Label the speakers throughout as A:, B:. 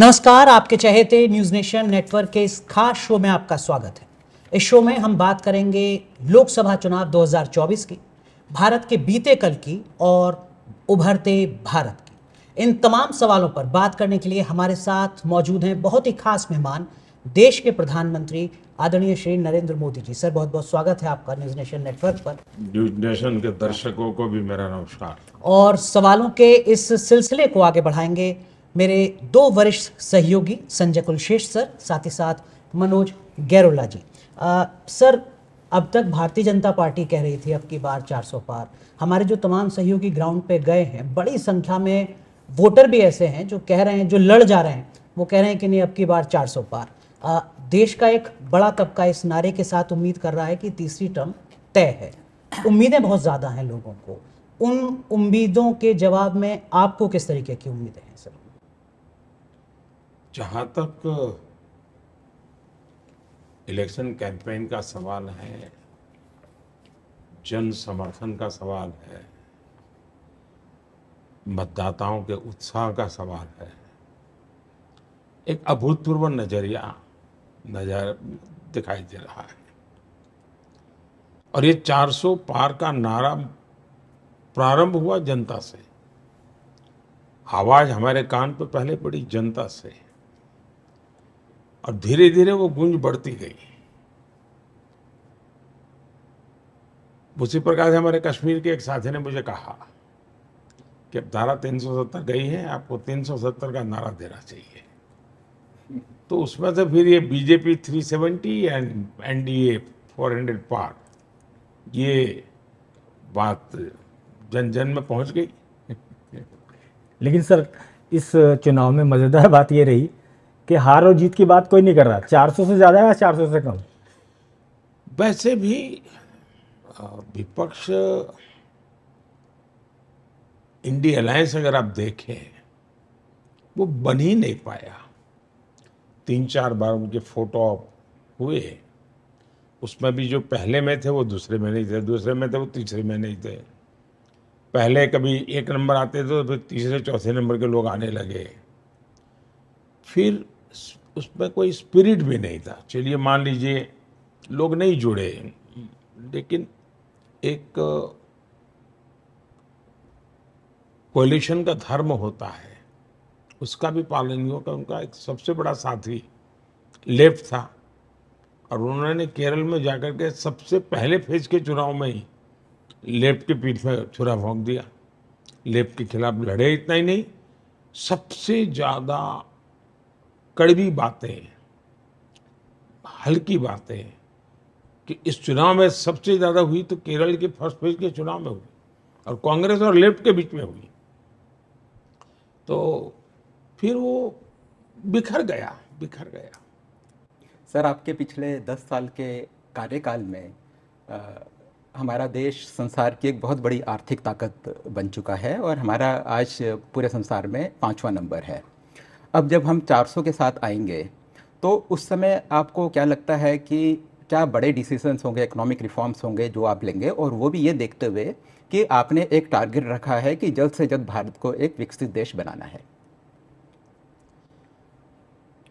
A: नमस्कार आपके चहेते news nation network के इस खास शो में आपका स्वागत है इस शो में हम बात करेंगे लोकसभा चुनाव 2024 की भारत के बीते कल की और उभरते भारत की इन तमाम सवालों पर बात करने के लिए हमारे साथ मौजूद हैं बहुत ही खास मेहमान देश के प्रधानमंत्री आदरणीय श्री नरेंद्र मोदी जी सर बहुत बहुत स्वागत है आपका न्यूज नेशन नेटवर्क पर
B: न्यूज नेशन के दर्शकों को भी मेरा
A: नमस्कार और सवालों के इस सिलसिले को आगे बढ़ाएंगे मेरे दो वरिष्ठ सहयोगी संजय कुलशेष सर साथ ही साथ मनोज गैरोला जी आ, सर अब तक भारतीय जनता पार्टी कह रही थी अब की बार 400 पार हमारे जो तमाम सहयोगी ग्राउंड पे गए हैं बड़ी संख्या में वोटर भी ऐसे हैं जो कह रहे हैं जो लड़ जा रहे हैं वो कह रहे हैं कि नहीं अब की बार 400 पार आ, देश का एक बड़ा तबका इस नारे के साथ उम्मीद कर रहा है कि तीसरी टर्म तय है उम्मीदें बहुत ज़्यादा हैं लोगों को उन उम्मीदों के जवाब में आपको किस तरीके की उम्मीदें हैं सर
B: जहाँ तक इलेक्शन कैंपेन का सवाल है जन समर्थन का सवाल है मतदाताओं के उत्साह का सवाल है एक अभूतपूर्व नजरिया नजर दिखाई दे रहा है और ये 400 पार का नारा प्रारंभ हुआ जनता से आवाज हमारे कान पर पहले पड़ी जनता से और धीरे धीरे वो गूंज बढ़ती गई उसी प्रकार से हमारे कश्मीर के एक साथी ने मुझे कहा कि अब धारा 370 गई है आपको 370 का नारा देना चाहिए तो उसमें से फिर ये बीजेपी 370 एंड एनडीए हंड्रेड पार ये बात जन जन में पहुंच गई
C: लेकिन सर इस चुनाव में मज़ेदार बात ये रही कि हार और जीत की बात कोई नहीं कर रहा 400 से ज़्यादा या 400 से कम
B: वैसे भी विपक्ष इंडी अलायंस अगर आप देखें वो बन ही नहीं पाया तीन चार बार उनके फोटो हुए उसमें भी जो पहले में थे वो दूसरे में नहीं थे दूसरे में थे वो तीसरे में नहीं थे पहले कभी एक नंबर आते थे तो फिर तीसरे चौथे नंबर के लोग आने लगे फिर उसमें कोई स्पिरिट भी नहीं था चलिए मान लीजिए लोग नहीं जुड़े लेकिन एक कोलिशन का धर्म होता है उसका भी पालन नहीं होगा उनका एक सबसे बड़ा साथी लेफ्ट था और उन्होंने केरल में जाकर के सबसे पहले फेज के चुनाव में ही लेफ्ट की पीठ में छुरा फोंक दिया लेफ्ट के खिलाफ लड़े इतना ही नहीं सबसे ज़्यादा कड़वी बातें हल्की बातें कि इस चुनाव में सबसे ज़्यादा हुई तो केरल के फर्स्ट फेज के चुनाव में हुई और कांग्रेस और लेफ्ट के बीच में हुई तो फिर वो
D: बिखर गया बिखर गया सर आपके पिछले दस साल के कार्यकाल में आ, हमारा देश संसार की एक बहुत बड़ी आर्थिक ताकत बन चुका है और हमारा आज पूरे संसार में पाँचवा नंबर है अब जब हम 400 के साथ आएंगे तो उस समय आपको क्या लगता है कि क्या बड़े डिसीजंस होंगे इकोनॉमिक रिफॉर्म्स होंगे जो आप लेंगे और वो भी ये देखते हुए कि आपने एक टारगेट रखा है कि जल्द से जल्द भारत को एक विकसित देश बनाना है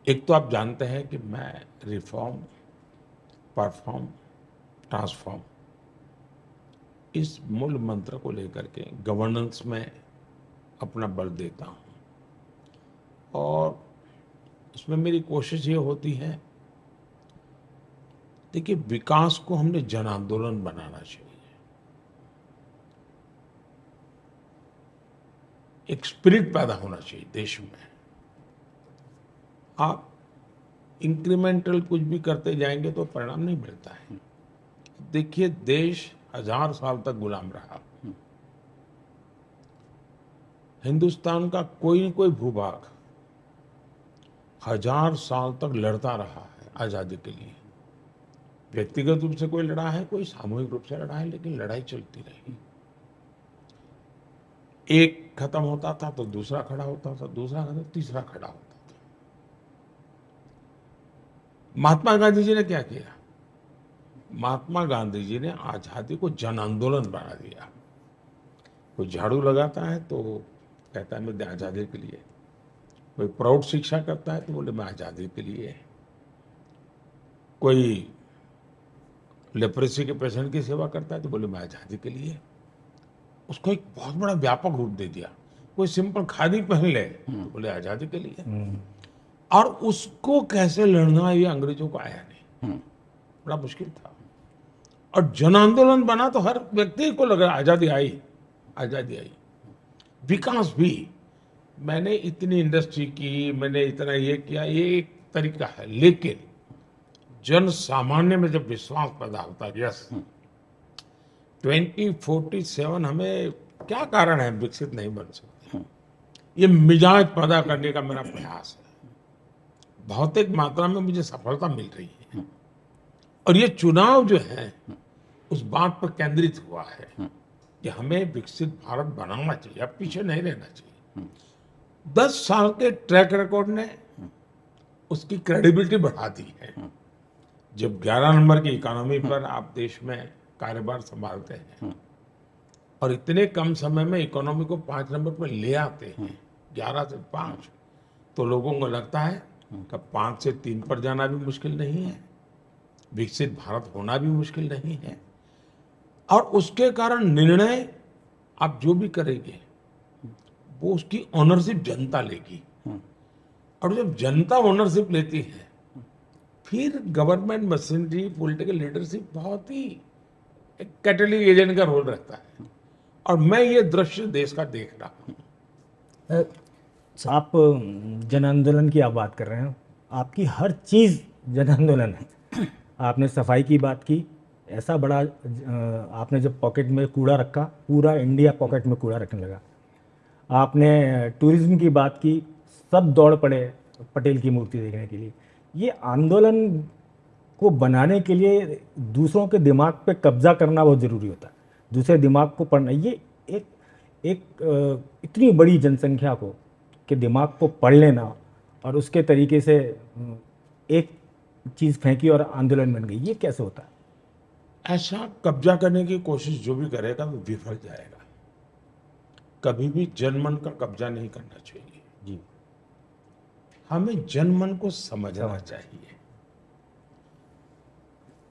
D: एक तो आप जानते हैं कि मैं रिफॉर्म परफॉर्म
B: ट्रांसफॉर्म इस मूल मंत्र को लेकर के गवर्नेंस में अपना बल देता हूँ और उसमें मेरी कोशिश ये होती है देखिए विकास को हमने जन आंदोलन बनाना चाहिए एक स्पिरिट पैदा होना चाहिए देश में आप इंक्रीमेंटल कुछ भी करते जाएंगे तो परिणाम नहीं मिलता है देखिए देश हजार साल तक गुलाम रहा हम्म। हिंदुस्तान का कोई न कोई भूभाग हजार साल तक लड़ता रहा है आज़ादी के लिए व्यक्तिगत रूप से कोई लड़ा है कोई सामूहिक रूप से लड़ा है लेकिन लड़ाई चलती रही एक खत्म होता था तो दूसरा खड़ा होता था दूसरा खत्म तीसरा खड़ा होता था महात्मा गांधी जी ने क्या किया महात्मा गांधी जी ने आज़ादी को जन आंदोलन बना दिया कोई झाड़ू लगाता है तो कहता है मैं आज़ादी के लिए कोई प्रौढ़ शिक्षा करता है तो बोले मैं आज़ादी के लिए कोई लेप्रेसी के पेशेंट की सेवा करता है तो बोले मैं आज़ादी के लिए उसको एक बहुत बड़ा व्यापक रूप दे दिया कोई सिंपल खादी पहन ले तो हम्म। बोले आज़ादी के लिए हम्म। और उसको कैसे लड़ना ये अंग्रेजों को आया नहीं हम्म। बड़ा मुश्किल था और जन आंदोलन बना तो हर व्यक्ति को लगा आज़ादी आई आज़ादी आई विकास भी मैंने इतनी इंडस्ट्री की मैंने इतना ये किया ये एक तरीका है लेकिन जन सामान्य में जब विश्वास पैदा होता है yes hmm. Twenty forty seven हमें क्या कारण है विकसित नहीं बन सकते हम्म। ये मिजाज पैदा करने का मेरा प्रयास है भौतिक मात्रा में मुझे सफलता मिल रही है हम्म। और ये चुनाव जो है उस बात पर केंद्रित हुआ है कि हमें विकसित भारत बनाना चाहिए अब पीछे नहीं रहना चाहिए दस साल के ट्रैक रिकॉर्ड ने उसकी क्रेडिबिलिटी बढ़ा दी है जब 11 नंबर की इकोनॉमी पर आप देश में कारोबार संभालते हैं और इतने कम समय में इकोनॉमी को पांच नंबर पर ले आते हैं ग्यारह से पांच तो लोगों को लगता है कि पांच से तीन पर जाना भी मुश्किल नहीं है विकसित भारत होना भी मुश्किल नहीं है और उसके कारण निर्णय आप जो भी करेंगे वो उसकी ऑनरशिप जनता लेगी हम्म। और जब जनता ऑनरशिप लेती है फिर गवर्नमेंट मशीनरी पॉलिटिकल लीडरशिप बहुत ही एक कैटलिक एजेंट का रोल रहता है और मैं ये दृश्य देश का देख रहा
C: हूँ आप जन आंदोलन की आप बात कर रहे हैं आपकी हर चीज़ जन आंदोलन है आपने सफाई की बात की ऐसा बड़ा आपने जब पॉकेट में कूड़ा रखा पूरा इंडिया पॉकेट में कूड़ा रखने लगा आपने टूरिज्म की बात की सब दौड़ पड़े पटेल की मूर्ति देखने के लिए ये आंदोलन को बनाने के लिए दूसरों के दिमाग पे कब्जा करना बहुत ज़रूरी होता है दूसरे दिमाग को पढ़ना ये एक एक इतनी बड़ी जनसंख्या को के दिमाग को पढ़ लेना और उसके तरीके से एक चीज़ फेंकी और आंदोलन बन गई ये कैसे होता
B: है ऐसा कब्जा करने की कोशिश जो भी करेगा वो विफल जाएगा कभी भी जनमन का कब्जा नहीं करना चाहिए जी हमें जनमन को समझना चाहिए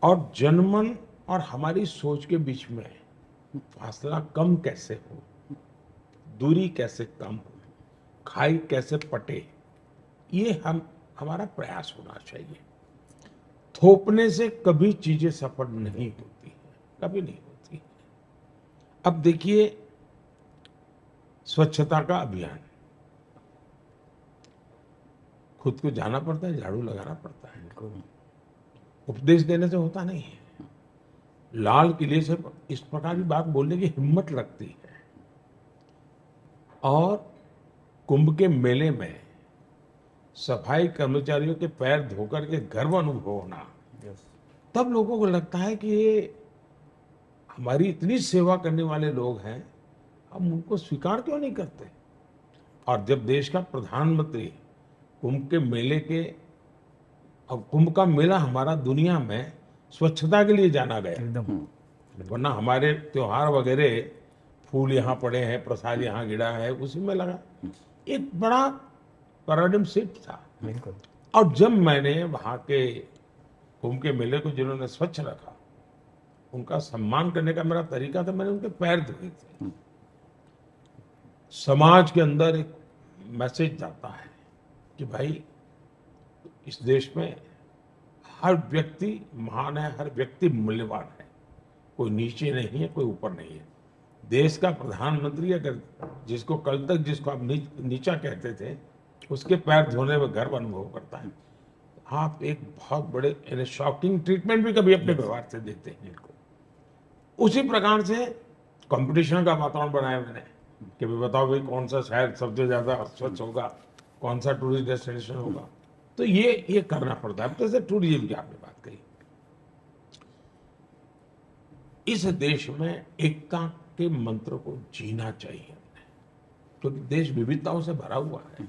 B: और जनमन और हमारी सोच के बीच में फासला कम कैसे हो दूरी कैसे कम हो खाई कैसे पटे ये हम हमारा प्रयास होना चाहिए थोपने से कभी चीजें सफल नहीं होती है कभी नहीं होती अब देखिए स्वच्छता का अभियान खुद को जाना पड़ता है झाड़ू लगाना पड़ता है उपदेश देने से होता नहीं है लाल किले से इस प्रकार की बात बोलने की हिम्मत लगती है और कुंभ के मेले में सफाई कर्मचारियों के पैर धोकर के गर्व अनुभव होना yes. तब लोगों को लगता है कि ये हमारी इतनी सेवा करने वाले लोग हैं हम उनको स्वीकार क्यों नहीं करते और जब देश का प्रधानमंत्री कुंभ के मेले के और कुंभ का मेला हमारा दुनिया में स्वच्छता के लिए जाना गया हम्म। वरना हमारे त्योहार वगैरह फूल यहाँ पड़े हैं प्रसाद यहाँ गिरा है उसी में लगा एक बड़ा पैराडम शिफ्ट था और जब मैंने वहाँ के कुंभ के मेले को जिन्होंने स्वच्छ रखा उनका सम्मान करने का मेरा तरीका था मैंने उनके पैर धोए थे हम्म। समाज के अंदर एक मैसेज जाता है कि भाई इस देश में हर व्यक्ति महान है हर व्यक्ति मूल्यवान है कोई नीचे नहीं है कोई ऊपर नहीं है देश का प्रधानमंत्री अगर जिसको कल तक जिसको आप नीच, नीचा कहते थे उसके पैर धोने में गर्व अनुभव करता है आप एक बहुत बड़े यानी शॉकिंग ट्रीटमेंट भी कभी अपने व्यवहार से देते हैं इनको उसी प्रकार से कंपटीशन का वातावरण बनाया मैंने कि भी बताओ भाई कौन सा शहर सबसे ज़्यादा स्वच्छ होगा कौन सा टूरिस्ट डेस्टिनेशन होगा तो ये ये करना पड़ता है जैसे टूरिज्म की आपने बात कही इस देश में एकता के मंत्र को जीना चाहिए क्योंकि तो देश विविधताओं से भरा हुआ है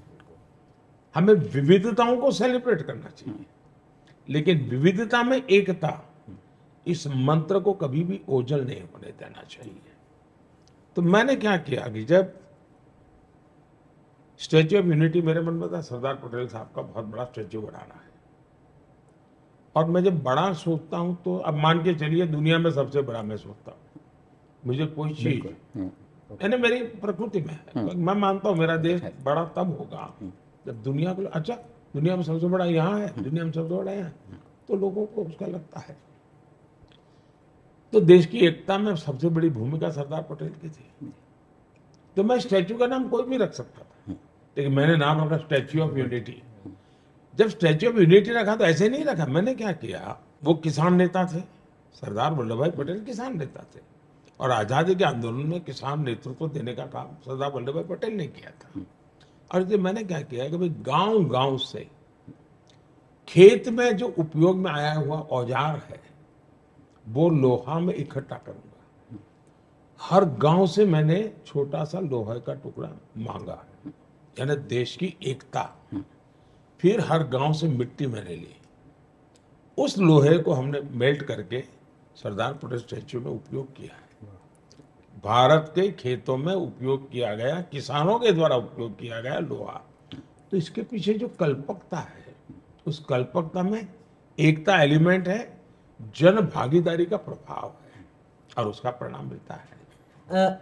B: हमें विविधताओं को सेलिब्रेट करना चाहिए लेकिन विविधता में एकता इस मंत्र को कभी भी ओझल नहीं होने देना चाहिए तो मैंने क्या किया कि जब स्टेच्यू ऑफ यूनिटी मेरे मन में था सरदार पटेल साहब का बहुत बड़ा स्टेच्यू बनाना है और मैं जब बड़ा सोचता हूँ तो अब मान के चलिए दुनिया में सबसे बड़ा मैं सोचता हूं मुझे कोई चीज हम्म। यानी मेरी प्रकृति में है हम्म। मैं मानता हूँ मेरा देश बड़ा तब होगा हम्म। जब दुनिया को अच्छा दुनिया में सबसे बड़ा यहाँ है दुनिया में सबसे बड़ा यहाँ तो लोगों को उसका लगता है तो देश की एकता में सबसे बड़ी भूमिका सरदार पटेल की थी तो मैं स्टैचू का नाम कोई भी रख सकता था लेकिन मैंने नाम रखा स्टैचू ऑफ यूनिटी जब स्टैचू ऑफ यूनिटी रखा तो ऐसे नहीं रखा मैंने क्या किया वो किसान नेता थे सरदार वल्लभ भाई पटेल किसान नेता थे और आज़ादी के आंदोलन में किसान नेतृत्व को देने का काम सरदार वल्लभ भाई पटेल ने किया था और ये मैंने क्या किया कि भाई गांव गांव से खेत में जो उपयोग में आया हुआ औजार है वो लोहा में इकट्ठा करूंगा हर गांव से मैंने छोटा सा लोहे का टुकड़ा मांगा यानी देश की एकता फिर हर गांव से मिट्टी मैंने ली उस लोहे को हमने मेल्ट करके सरदार पटेल स्टैचू में उपयोग किया है भारत के खेतों में उपयोग किया गया किसानों के द्वारा उपयोग किया गया लोहा तो इसके पीछे जो कल्पकता है उस कल्पकता में एकता एलिमेंट है जन भागीदारी का प्रभाव है और उसका परिणाम मिलता है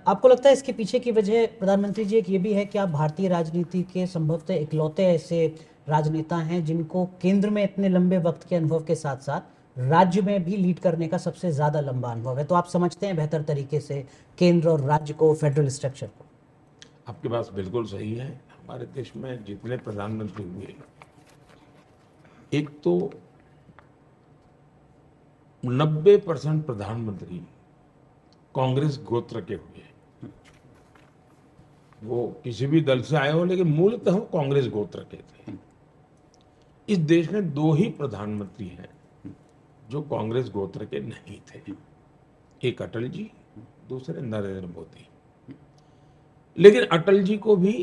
A: आपको लगता है इसके पीछे की वजह प्रधानमंत्री जी एक ये भी है कि आप भारतीय राजनीति के संभवतः इकलौते ऐसे राजनेता हैं जिनको केंद्र में इतने लंबे वक्त के अनुभव के साथ साथ राज्य में भी लीड करने का सबसे ज़्यादा लंबा अनुभव है तो आप समझते हैं बेहतर तरीके से केंद्र और राज्य को फेडरल स्ट्रक्चर को
B: आपके पास बिल्कुल सही है हमारे देश में जितने प्रधानमंत्री हुए एक तो नब्बे परसेंट प्रधानमंत्री कांग्रेस गोत्र के हुए वो किसी भी दल से आए हो लेकिन मूलतः हम कांग्रेस गोत्र के थे इस देश में दो ही प्रधानमंत्री हैं जो कांग्रेस गोत्र के नहीं थे एक अटल जी दूसरे नरेंद्र मोदी लेकिन अटल जी को भी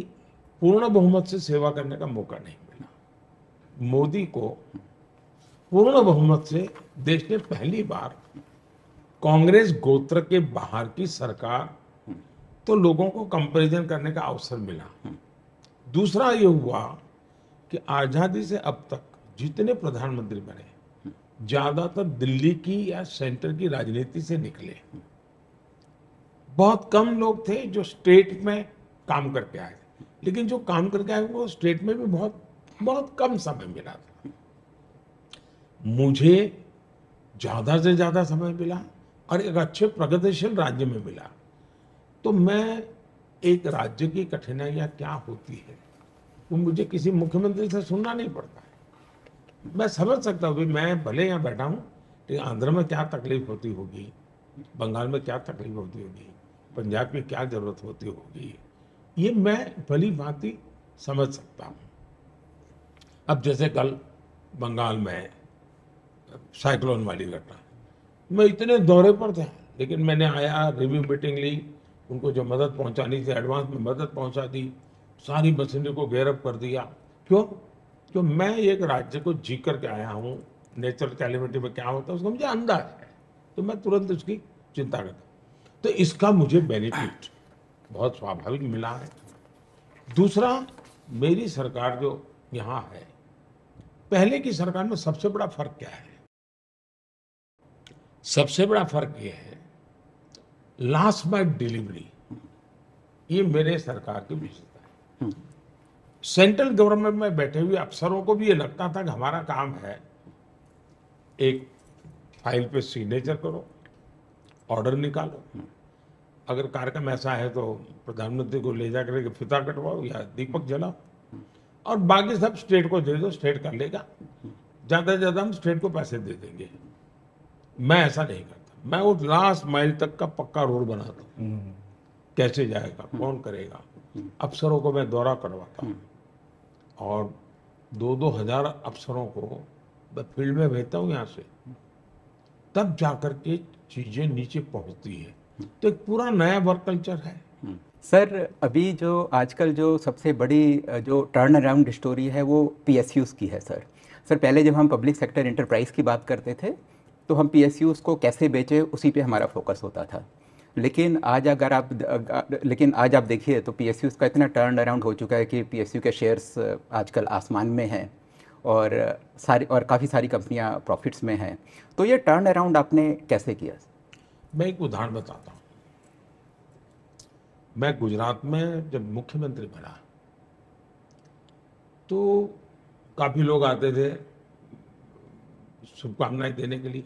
B: पूर्ण बहुमत से सेवा करने का मौका नहीं मिला मोदी को पूर्ण बहुमत से देश ने पहली बार कांग्रेस गोत्र के बाहर की सरकार तो लोगों को कंपेरिजन करने का अवसर मिला दूसरा ये हुआ कि आज़ादी से अब तक जितने प्रधानमंत्री बने ज़्यादातर दिल्ली की या सेंटर की राजनीति से निकले बहुत कम लोग थे जो स्टेट में काम करके आए लेकिन जो काम करके आए वो स्टेट में भी बहुत बहुत कम समय मिला था मुझे ज़्यादा से ज़्यादा समय मिला और एक अच्छे प्रगतिशील राज्य में मिला तो मैं एक राज्य की कठिनाइयाँ क्या होती है वो मुझे किसी मुख्यमंत्री से सुनना नहीं पड़ता है मैं समझ सकता हूँ मैं भले यहाँ बैठा हूँ लेकिन आंध्र में क्या तकलीफ होती होगी बंगाल में क्या तकलीफ होती होगी पंजाब में क्या जरूरत होती होगी ये मैं भली भांति समझ सकता हूँ अब जैसे कल बंगाल में साइक्लोन वाली घटना मैं इतने दौरे पर था लेकिन मैंने आया रिव्यू मीटिंग ली उनको जो मदद पहुंचानी थी एडवांस में मदद पहुंचा दी सारी मशीनरी को गैरअप कर दिया क्यों क्यों मैं एक राज्य को जी करके आया हूँ नेचुरल कैलिमिटी में क्या होता है उसका मुझे अंदाज है तो मैं तुरंत उसकी चिंता करता तो इसका मुझे बेनिफिट बहुत स्वाभाविक मिला है दूसरा मेरी सरकार जो यहाँ है पहले की सरकार में सबसे बड़ा फर्क क्या है सबसे बड़ा फर्क यह है लास्ट माइल डिलीवरी ये मेरे सरकार की विशेषता है सेंट्रल हम्म। गवर्नमेंट में बैठे हुए अफसरों को भी ये लगता था कि हमारा काम है एक फाइल पे सिग्नेचर करो ऑर्डर निकालो हम्म। अगर कार्यक्रम ऐसा है तो प्रधानमंत्री को ले जाकर के फिता कटवाओ या दीपक जलाओ हम्म। और बाकी सब स्टेट को दे दो स्टेट कर लेगा ज़्यादा से ज़्यादा हम स्टेट को पैसे दे देंगे मैं ऐसा नहीं करता मैं वो लास्ट माइल तक का पक्का रोड बनाता हूँ हम्म। कैसे जाएगा हम्म। कौन करेगा हम्म। अफसरों को मैं दौरा करवाता हूँ और दो दो हजार अफसरों को मैं फील्ड में भेजता हूँ यहाँ से तब जाकर
D: के चीज़ें नीचे पहुंचती है तो एक पूरा नया वर्क कल्चर है सर अभी जो आजकल जो सबसे बड़ी जो टर्न अराउंड स्टोरी है वो पी की है सर सर पहले जब हम पब्लिक सेक्टर इंटरप्राइज की बात करते थे तो हम पी उसको कैसे बेचें उसी पे हमारा फोकस होता था लेकिन आज अगर आप लेकिन आज आप देखिए तो पी का इतना टर्न अराउंड हो चुका है कि पी के शेयर्स आजकल आसमान में हैं और सारी और काफ़ी सारी कंपनियां प्रॉफिट्स में हैं तो ये टर्न अराउंड आपने कैसे किया
B: मैं एक उदाहरण बताता हूँ मैं गुजरात में जब मुख्यमंत्री बना तो काफ़ी लोग आते थे शुभकामनाएं देने के लिए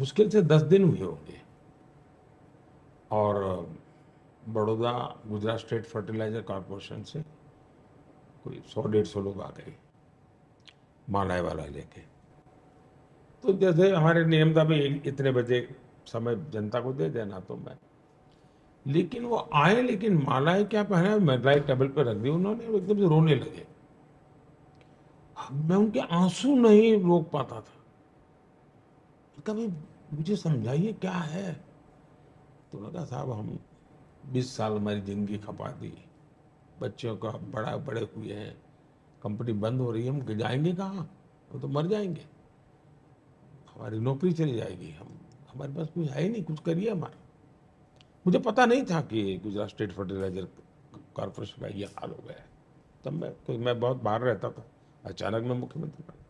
B: मुश्किल से दस दिन हुए होंगे और Baroda Gujarat state fertilizer corporation से कोई सौ डेढ़ सौ लोग आ गए मालाए वाला लेके तो जैसे हमारे नियम था इतने बजे समय जनता को दे देना तो मैं लेकिन वो आए लेकिन मालाएं क्या पहना ड्राइव टेबल पर रख दी उन्होंने एकदम से रोने लगे मैं उनके आंसू नहीं रोक पाता था कभी मुझे समझाइए क्या है तो उन्होंने कहा साहब हम 20 साल हमारी ज़िंदगी खपा दी बच्चों का बड़ा बड़े हुए हैं कंपनी बंद हो रही है हम जाएंगे कहाँ वो तो मर जाएंगे हमारी नौकरी चली जाएगी हम हमारे पास कुछ है ही नहीं कुछ करिए हमारा मुझे पता नहीं था कि गुजरात स्टेट फर्टिलाइजर कॉरपोरेशन का ये हाल हो गया है तब मैं तो मैं बहुत बाहर रहता था अचानक मैं मुख्यमंत्री बना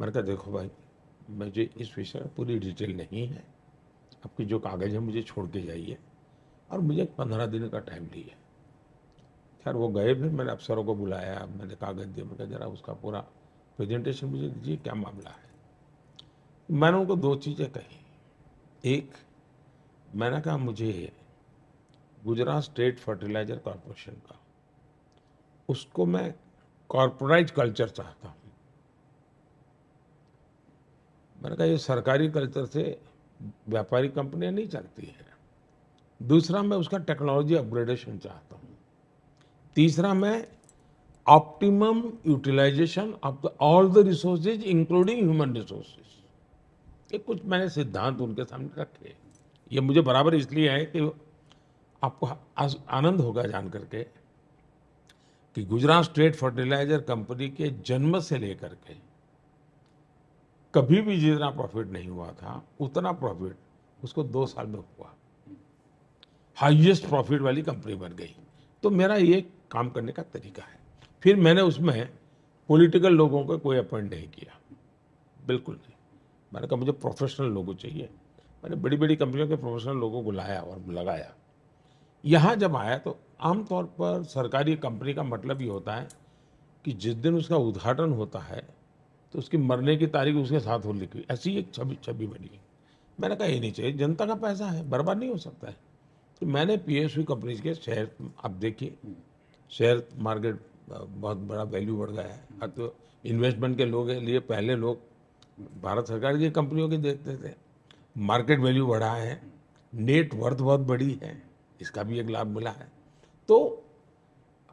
B: मैंने कहा देखो भाई मुझे इस विषय में पूरी डिटेल नहीं है आपकी जो कागज़ है मुझे छोड़ के जाइए और मुझे पंद्रह दिन का टाइम लिया खैर वो गए फिर मैंने अफसरों को बुलाया मैंने कागज़ दिया मैंने कहा जरा उसका पूरा प्रेजेंटेशन मुझे दीजिए क्या मामला है मैंने उनको दो चीज़ें कही एक मैंने कहा मुझे गुजरात स्टेट फर्टिलाइजर कॉरपोरेशन का उसको मैं कॉरपोरेट कल्चर चाहता हूँ मैंने कहा ये सरकारी कल्चर से व्यापारी कंपनियां नहीं चलती हैं दूसरा मैं उसका टेक्नोलॉजी अपग्रेडेशन चाहता हूँ तीसरा मैं optimum utilisation of the all the resources including human resources ये कुछ मैंने सिद्धांत उनके सामने रखे ये मुझे बराबर इसलिए है कि आपको आनंद होगा जान करके कि गुजरात स्टेट फर्टिलाइजर कंपनी के जन्म से लेकर के कभी भी जितना प्रॉफिट नहीं हुआ था उतना प्रॉफिट उसको दो साल में हुआ हाईएस्ट प्रॉफिट वाली कंपनी बन गई तो मेरा ये काम करने का तरीका है फिर मैंने उसमें पॉलिटिकल लोगों को कोई अपॉइंट नहीं किया बिल्कुल नहीं मैंने कहा मुझे प्रोफेशनल लोगों चाहिए मैंने बड़ी बड़ी कंपनियों के प्रोफेशनल लोगों को लाया और लगाया यहाँ जब आया तो आमतौर पर सरकारी कंपनी का मतलब ये होता है कि जिस दिन उसका उद्घाटन होता है तो उसकी मरने की तारीख उसके साथ हो लिखी ऐसी एक छवि छवि बनी है मैंने कहा ये नहीं चाहिए जनता का पैसा है बर्बाद नहीं हो सकता है तो मैंने पी एस यू कंपनी के शेयर आप देखिए शेयर मार्केट बहुत बड़ा वैल्यू बढ़ गया है अब तो इन्वेस्टमेंट के लोग लिए पहले लोग भारत सरकार की कंपनियों के देखते थे मार्केट वैल्यू बढ़ा है नेट वर्थ बहुत बड़ी है इसका भी एक लाभ मिला है तो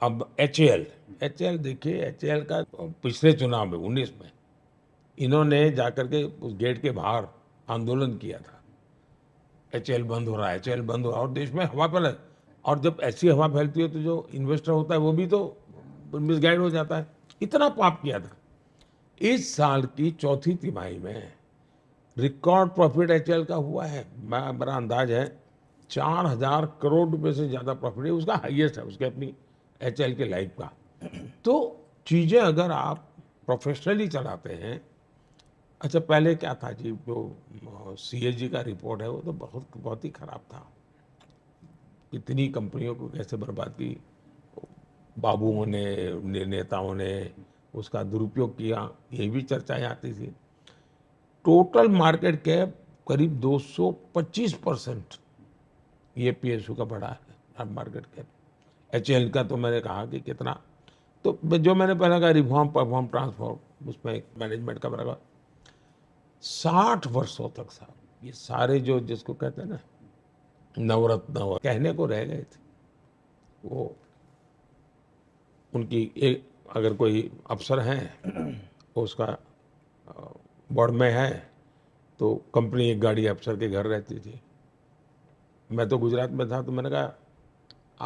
B: अब एच एल एच एल देखिए एच एल का पिछले चुनाव में उन्नीस में इन्होंने जाकर के उस गेट के बाहर आंदोलन किया था एच एल बंद हो रहा है एच एल बंद हो रहा है और देश में हवा फैल और जब ऐसी हवा फैलती है तो जो इन्वेस्टर होता है वो भी तो मिसगाइड हो जाता है इतना पाप किया था इस साल की चौथी तिमाही में रिकॉर्ड प्रॉफिट एच का हुआ है बड़ा अंदाज है चार हजार करोड़ रुपए से ज़्यादा प्रॉफिट है उसका हाईएस्ट है उसके अपनी एच के लाइफ का तो चीज़ें अगर आप प्रोफेशनली चलाते हैं अच्छा पहले क्या था जी जो सी का रिपोर्ट है वो तो बहुत बहुत ही ख़राब था इतनी कंपनियों को कैसे बर्बाद की बाबुओं ने ने नेताओं ने उसका दुरुपयोग किया ये भी चर्चाएं आती थी टोटल मार्केट कैप करीब 225 परसेंट ये पी का बड़ा है अब मार्केट कैप एच का तो मैंने कहा कि कितना तो जो मैंने पहले कहा रिफॉर्म परफॉर्म ट्रांसफॉर्म उसमें एक मैनेजमेंट का बना साठ वर्षों तक साहब ये सारे जो जिसको कहते हैं ना नवरत्न कहने को रह गए थे वो उनकी एक अगर कोई अफसर हैं उसका बोर्ड में है तो कंपनी एक गाड़ी अफसर के घर रहती थी मैं तो गुजरात में था तो मैंने कहा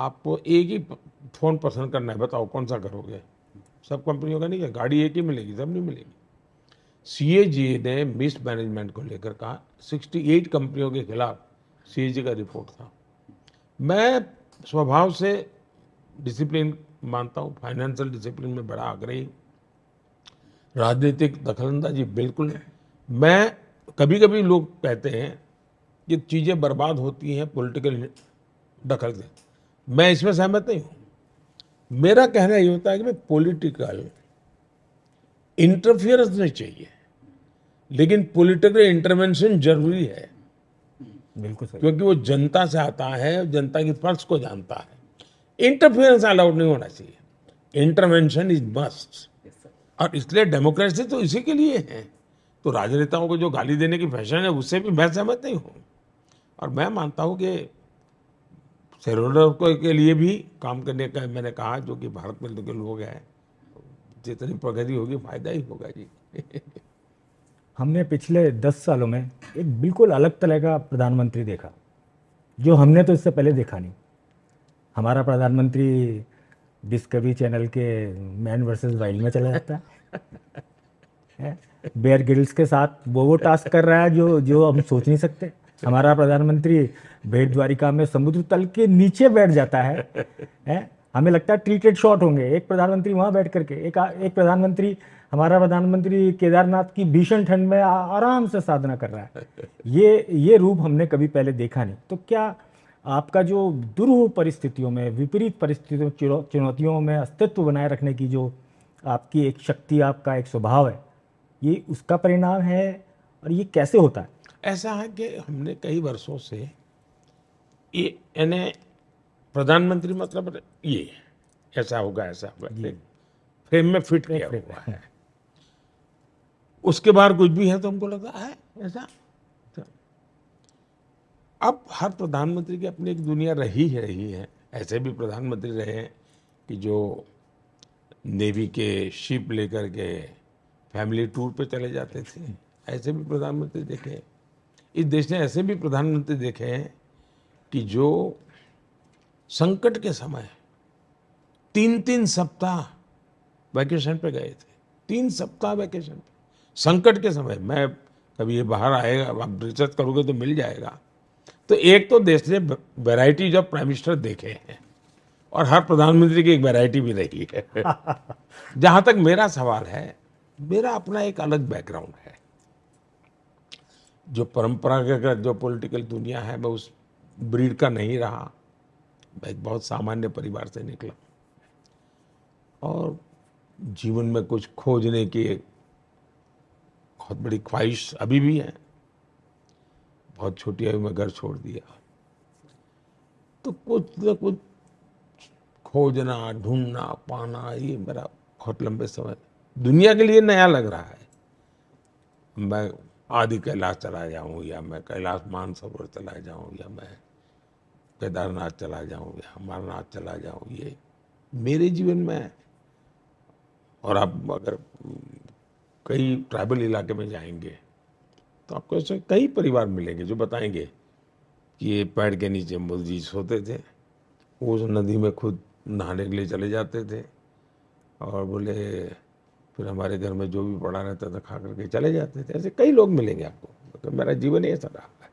B: आपको एक ही फ़ोन पसंद करना है बताओ कौन सा करोगे सब कंपनियों का नहीं है गाड़ी एक ही मिलेगी सब नहीं मिलेगी सी ने मिस मैनेजमेंट को लेकर कहा 68 कंपनियों के खिलाफ सी का रिपोर्ट था मैं स्वभाव से डिसिप्लिन मानता हूँ फाइनेंशियल डिसिप्लिन में बड़ा आग्रही राजनीतिक दखलंदाजी बिल्कुल मैं कभी कभी लोग कहते हैं ये चीज़ें बर्बाद होती हैं पॉलिटिकल दखल से मैं इसमें सहमत नहीं हूँ मेरा कहना ये होता है कि भाई पोलिटिकल इंटरफियरेंस नहीं चाहिए लेकिन पॉलिटिकल इंटरवेंशन जरूरी है बिल्कुल क्योंकि वो जनता से आता है जनता की फर्ज को जानता है इंटरफियरेंस अलाउड नहीं होना चाहिए इंटरवेंशन इज मस्ट और इसलिए डेमोक्रेसी तो इसी के लिए है तो राजनेताओं को जो गाली देने की फैशन है उससे भी मैं सहमत नहीं हूँ और मैं मानता हूँ कि शेयर होल्डर के लिए भी काम करने का मैंने कहा जो कि भारत में के तो लोग हैं जितनी प्रगति होगी फायदा ही होगा जी
C: हमने पिछले दस सालों में एक बिल्कुल अलग तरह का प्रधानमंत्री देखा जो हमने तो इससे पहले देखा नहीं हमारा प्रधानमंत्री डिस्कवरी चैनल के मैन वर्सेस वाइल्ड में चला जाता है बेयर गिल्स के साथ वो वो टास्क कर रहा है जो जो हम सोच नहीं सकते हमारा प्रधानमंत्री भेट द्वारिका में समुद्र तल के नीचे बैठ जाता है, है? हमें लगता है ट्रीटेड शॉट होंगे एक प्रधानमंत्री वहाँ बैठ करके एक एक प्रधानमंत्री हमारा प्रधानमंत्री केदारनाथ की भीषण ठंड में आराम से साधना कर रहा है ये ये रूप हमने कभी पहले देखा नहीं तो क्या आपका जो दुरूह परिस्थितियों में विपरीत परिस्थितियों चुनौतियों में अस्तित्व बनाए रखने की जो आपकी एक शक्ति आपका एक स्वभाव है ये उसका परिणाम है और ये कैसे होता है
B: ऐसा है कि हमने कई वर्षों से ये यानी प्रधानमंत्री मतलब ये ऐसा होगा ऐसा होगा फ्रेम में फिट नहीं हुआ है उसके बाहर कुछ भी है तो हमको लगता है ऐसा तो अब हर प्रधानमंत्री की अपनी एक दुनिया रही है रही है ऐसे भी प्रधानमंत्री रहे हैं कि जो नेवी के शिप लेकर के फैमिली टूर पे चले जाते थे ऐसे भी प्रधानमंत्री देखे इस देश ने ऐसे भी प्रधानमंत्री देखे हैं कि जो संकट के समय तीन तीन सप्ताह वैकेशन पे गए थे तीन सप्ताह वैकेशन पे संकट के समय मैं कभी ये बाहर आएगा आप रिसर्च करोगे तो मिल जाएगा तो एक तो देश ने वेराइटीज ऑफ प्राइम मिनिस्टर देखे हैं और हर प्रधानमंत्री की एक वैरायटी भी रही है जहाँ तक मेरा सवाल है मेरा अपना एक अलग बैकग्राउंड है जो परंपरागत जो पॉलिटिकल दुनिया है मैं उस ब्रीड का नहीं रहा मैं एक बहुत सामान्य परिवार से निकला और जीवन में कुछ खोजने की एक बहुत बड़ी ख्वाहिश अभी भी है बहुत छोटी अभी मैं घर छोड़ दिया तो कुछ न कुछ खोजना ढूंढना पाना ये मेरा बहुत लंबे समय दुनिया के लिए नया लग रहा है मैं आदि कैलाश चला जाऊँ या मैं कैलाश मानसरोवर चला जाऊँ या मैं केदारनाथ चला जाऊँ या अमरनाथ चला जाऊँ ये मेरे जीवन में और आप अगर कई ट्राइबल इलाके में जाएंगे तो आपको ऐसे कई परिवार मिलेंगे जो बताएंगे कि ये पेड़ के नीचे मोदी जी सोते थे उस नदी में खुद नहाने के लिए चले जाते थे और बोले फिर हमारे घर में जो भी पड़ा रहता था खा करके चले जाते थे ऐसे कई लोग मिलेंगे आपको तो मेरा जीवन ऐसा रहा है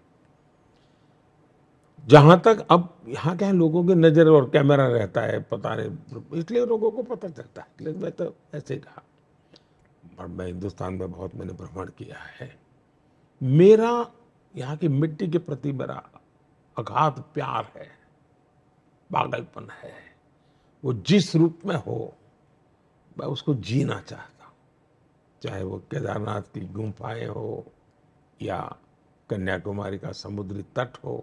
B: जहाँ तक अब यहाँ क्या लोगों की नज़र और कैमरा रहता है पता नहीं इसलिए लोगों को पता चलता है लेकिन मैं तो ऐसे ही रहा और मैं हिंदुस्तान में बहुत मैंने भ्रमण किया है मेरा यहाँ की मिट्टी के प्रति मेरा अघात प्यार है पागलपन है वो जिस रूप में हो मैं उसको जीना चाहता हूँ चाहे वो केदारनाथ की गुम्फाएं हो या कन्याकुमारी का समुद्री तट हो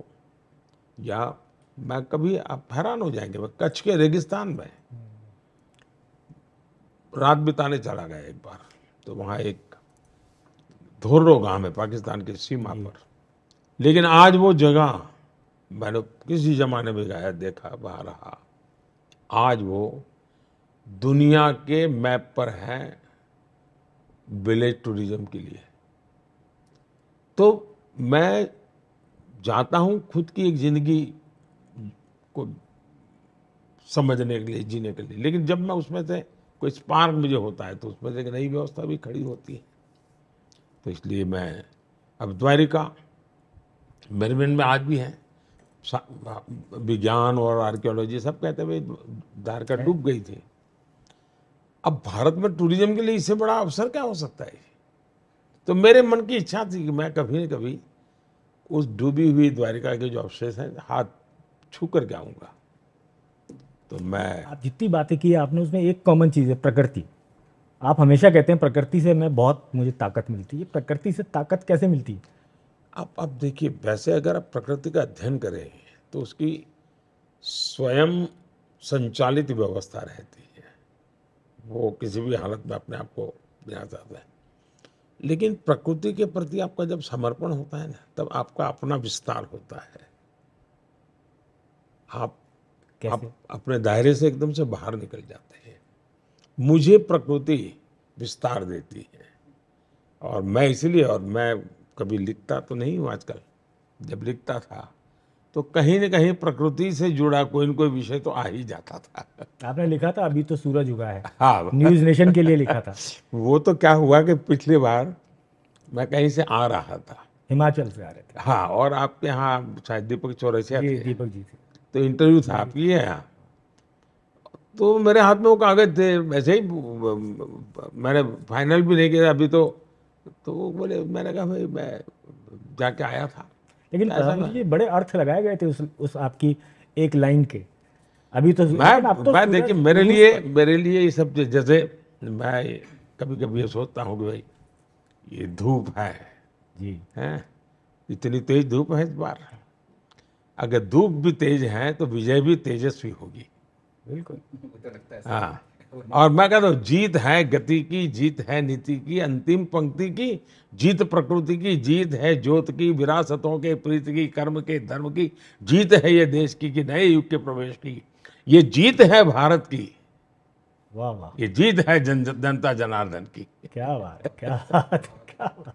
B: या मैं कभी आप हैरान हो जाएंगे मैं कच्छ के रेगिस्तान में रात बिताने चला गया एक बार तो वहाँ एक धोर्रो गांव है पाकिस्तान की सीमा हम्म। पर लेकिन आज वो जगह मैंने किसी ज़माने में गया देखा वहाँ रहा आज वो दुनिया के मैप पर है विलेज टूरिज्म के लिए तो मैं जाता हूँ खुद की एक ज़िंदगी को समझने के लिए जीने के लिए लेकिन जब मैं उसमें से कोई स्पार्क मुझे होता है तो उसमें से एक नई व्यवस्था भी खड़ी होती है तो इसलिए मैं अब द्वारिका मेरे मन में आज भी है विज्ञान और आर्कियोलॉजी सब कहते हुए द्वारका डूब गई थी अब भारत में टूरिज्म के लिए इससे बड़ा अवसर क्या हो सकता है तो मेरे मन की इच्छा थी कि मैं कभी न कभी उस डूबी हुई द्वारिका के जो अवशेष हैं हाथ छू कर के आऊँगा तो मैं आप
C: जितनी बातें की आपने उसमें एक कॉमन चीज़ है प्रकृति आप हमेशा कहते हैं प्रकृति से मैं बहुत मुझे ताकत मिलती है प्रकृति से ताकत कैसे मिलती
B: है आप आप देखिए वैसे अगर आप प्रकृति का अध्ययन करें तो उसकी स्वयं संचालित व्यवस्था रहती है वो किसी भी हालत में अपने आप को देना चाहता है लेकिन प्रकृति के प्रति आपका जब समर्पण होता है ना तब आपका अपना विस्तार होता है आप कैसे? आप अपने दायरे से एकदम से बाहर निकल जाते हैं मुझे प्रकृति विस्तार देती है और मैं इसलिए और मैं कभी लिखता तो नहीं हूँ आजकल जब लिखता था तो कहीं ना कहीं प्रकृति से जुड़ा कोई ना कोई विषय तो आ ही जाता था
C: आपने लिखा था अभी तो सूरज उगा है
B: हाँ न्यूज नेशन के लिए लिखा था वो तो क्या हुआ कि पिछली बार मैं कहीं से आ रहा था
C: हिमाचल से आ रहे
B: थे हाँ और आपके यहाँ शायद दीपक चौरसिया दीपक जी थे तो इंटरव्यू था आपकी है यहाँ तो मेरे हाथ में वो कागज थे वैसे ही मैंने फाइनल भी नहीं किया अभी तो तो वो बोले मैंने कहा भाई मैं जाके आया था लेकिन प्रधानमंत्री
C: जी बड़े अर्थ लगाए गए थे उस उस आपकी एक लाइन के अभी तो
B: मैं तो मैं देखिए मेरे लिए मेरे लिए ये सब जैसे मैं कभी कभी ये सोचता हूँ कि भाई ये धूप है जी है इतनी तेज धूप है इस बार अगर धूप भी तेज है तो विजय भी तेजस्वी होगी
C: बिल्कुल मुझे लगता है हाँ और मैं कहता
B: हूँ जीत है गति की जीत है नीति की अंतिम पंक्ति की जीत प्रकृति की जीत है ज्योत की विरासतों के प्रीति की कर्म के धर्म की जीत है ये देश की कि नए युग के प्रवेश की ये जीत है भारत की वाह वाह ये जीत है जन जनता जनार्दन की क्या बात क्या बात क्या बात